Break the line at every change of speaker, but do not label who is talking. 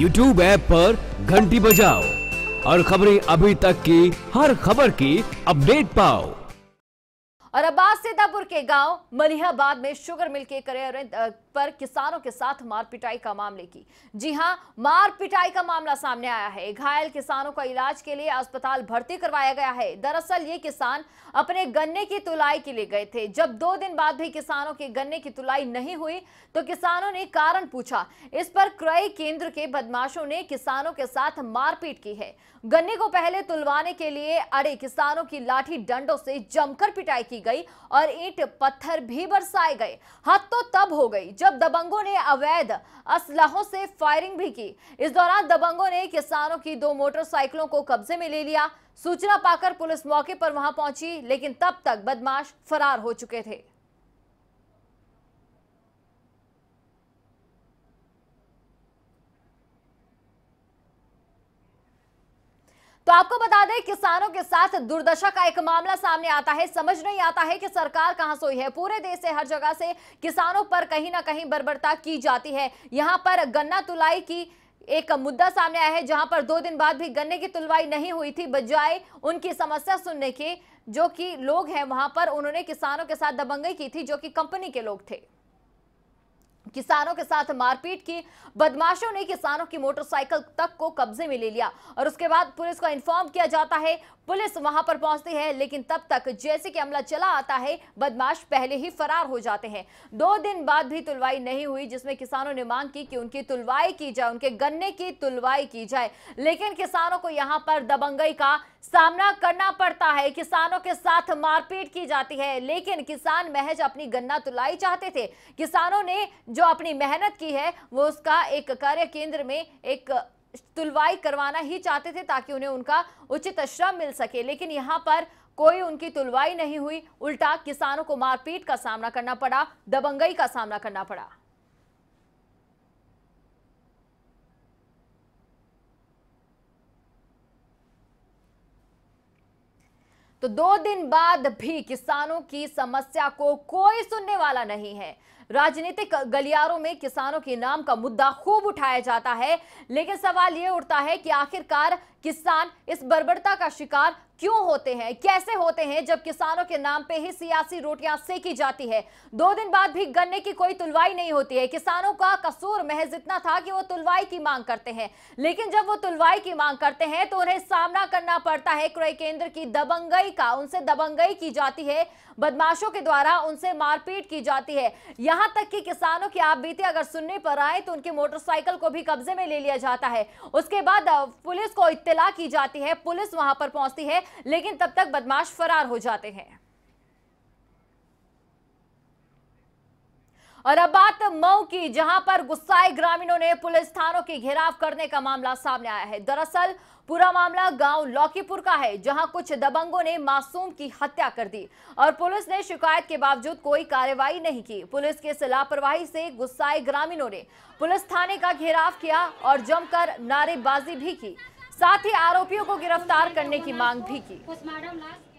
YouTube app पर घंटी बजाओ और खबरें अभी तक की हर खबर की अपडेट पाओ और अब्बास सीतापुर के गांव मलिहाबाद में शुगर मिल के करियर पर किसानों के साथ मारपिटाई का मामले की जी हां मारपिटाई का मामला सामने आया है घायल किसानों का इलाज के लिए अस्पताल भर्ती करवाया गया है दरअसल ये किसान अपने गन्ने की तुलाई के लिए गए थे जब दो दिन बाद भी किसानों के गन्ने की तुलाई नहीं हुई तो किसानों ने कारण पूछा इस पर क्रय केंद्र के बदमाशों ने किसानों के साथ मारपीट की है गन्ने को पहले तुलवाने के लिए अड़े किसानों की लाठी डंडों से जमकर पिटाई की गई और ईंट पत्थर भी बरसाए गए हद तो तब हो गई जब जब दबंगों ने अवैध असलहों से फायरिंग भी की इस दौरान दबंगों ने किसानों की दो मोटरसाइकिलों को कब्जे में ले लिया सूचना पाकर पुलिस मौके पर वहां पहुंची लेकिन तब तक बदमाश फरार हो चुके थे तो आपको बता दें किसानों के साथ दुर्दशा का एक मामला सामने आता है समझ नहीं आता है कि सरकार कहां सोई है पूरे देश से हर जगह से किसानों पर कहीं ना कहीं बर्बरता की जाती है यहां पर गन्ना तुलाई की एक मुद्दा सामने आया है जहां पर दो दिन बाद भी गन्ने की तुलवाई नहीं हुई थी बजाय उनकी समस्या सुनने के जो कि लोग हैं वहां पर उन्होंने किसानों के साथ दबंगई की थी जो कि कंपनी के लोग थे किसानों के साथ मारपीट की बदमाशों ने किसानों की मोटरसाइकिल तक को कब्जे में ले लिया और उसके बाद पुलिस को इन्फॉर्म किया जाता है पुलिस वहां पर पहुंचती है लेकिन तब तक जैसे कि हमला चला आता है बदमाश पहले ही फरार हो जाते हैं दो दिन बाद भी तुलवाई नहीं हुई जिसमें किसानों ने मांग की कि उनकी तुलवाई की जाए उनके गन्ने की तुलवाई की जाए लेकिन किसानों को यहां पर दबंगई का सामना करना पड़ता है किसानों के साथ मारपीट की जाती है लेकिन किसान महज अपनी गन्ना तुलाई चाहते थे किसानों ने जो अपनी मेहनत की है वो उसका एक कार्य केंद्र में एक तुलवाई करवाना ही चाहते थे ताकि उन्हें उनका उचित श्रम मिल सके लेकिन यहाँ पर कोई उनकी तुलवाई नहीं हुई उल्टा किसानों को मारपीट का सामना करना पड़ा दबंगई का सामना करना पड़ा तो दो दिन बाद भी किसानों की समस्या को कोई सुनने वाला नहीं है राजनीतिक गलियारों में किसानों के नाम का मुद्दा खूब उठाया जाता है लेकिन सवाल यह उठता है कि आखिरकार किसान इस बर्बरता का शिकार क्यों होते हैं कैसे होते हैं जब किसानों के नाम पे ही सियासी रोटियां सेकी जाती है दो दिन बाद भी गन्ने की कोई तुलवाई नहीं होती है किसानों का कसूर महज इतना था कि वो तुलवाई की मांग करते हैं लेकिन जब वो तुलवाई की मांग करते हैं तो उन्हें सामना करना पड़ता है क्रय केंद्र की दबंगई का उनसे दबंगई की जाती है बदमाशों के द्वारा उनसे मारपीट की जाती है यहां तक कि किसानों की आप बीते अगर सुनने पर आए तो उनके मोटरसाइकिल को भी कब्जे में ले लिया जाता है उसके बाद पुलिस को इत्तला की जाती है पुलिस वहां पर पहुंचती है लेकिन तब तक बदमाश फरार हो जाते हैं और अब बात मऊ की जहां पर गुस्साए ग्रामीणों ने पुलिस थानों के घेराव करने का मामला सामने आया है दरअसल पूरा मामला गांव लौकीपुर का है जहां कुछ दबंगों ने मासूम की हत्या कर दी और पुलिस ने शिकायत के बावजूद कोई कार्रवाई नहीं की पुलिस के इस लापरवाही से गुस्साए ग्रामीणों ने पुलिस थाने का घेराव किया और जमकर नारेबाजी भी की साथ ही आरोपियों को गिरफ्तार करने की मांग भी की